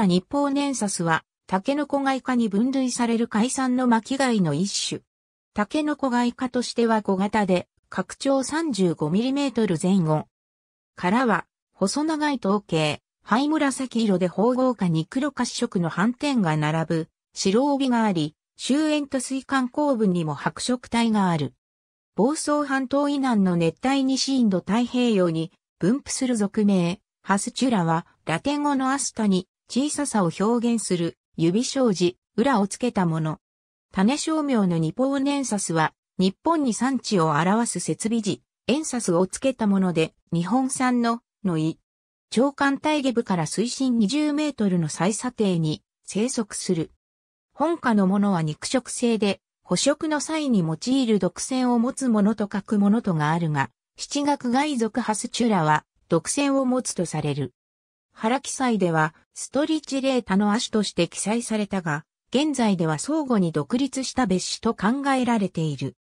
ラ日報年サは、タケノコ外科に分類される海産の巻貝の一種。タケノコ外科としては小型で、拡張 35mm 前後。殻は、細長い統形、灰紫色で方合下に黒褐色の斑点が並ぶ、白帯があり、終焉と水管後部にも白色帯がある。房総半島以南の熱帯西インド太平洋に分布する俗名、ハスチュラはラテン語のアスタに小ささを表現する指障子、裏をつけたもの。種商名のニポーネンサスは、日本に産地を表す設備時、エンサスをつけたもので、日本産の、のい。長官大下部から水深20メートルの最査定に生息する。本家のものは肉食性で、捕食の際に用いる毒腺を持つものと書くものとがあるが、七学外属ハスチュラは毒腺を持つとされる。原記載では、ストリチレータの亜種として記載されたが、現在では相互に独立した別種と考えられている。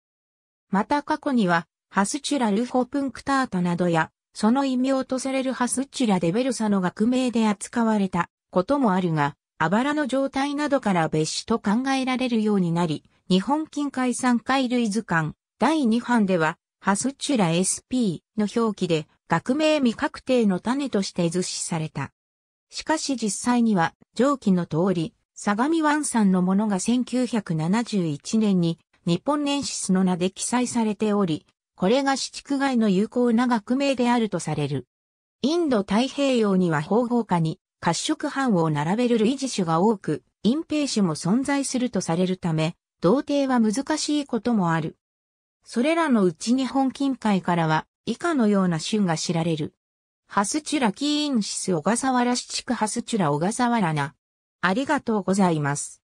また過去には、ハスチュラ・ルフォプンクタータなどや、その異名とされるハスチュラ・デベルサの学名で扱われたこともあるが、あばらの状態などから別種と考えられるようになり、日本近海産海類図鑑第2版では、ハスチュラ SP の表記で、学名未確定の種として図示された。しかし実際には、上記の通り、相模湾産のものが1971年に日本年史の名で記載されており、これが市地区外の有効な学名であるとされる。インド太平洋には方合下に褐色藩を並べる類似種が多く、隠蔽種も存在するとされるため、同定は難しいこともある。それらのうち日本近海からは以下のような種が知られる。ハスチュラキーンシス小笠原市地区ハスチュラ小笠原な。ありがとうございます。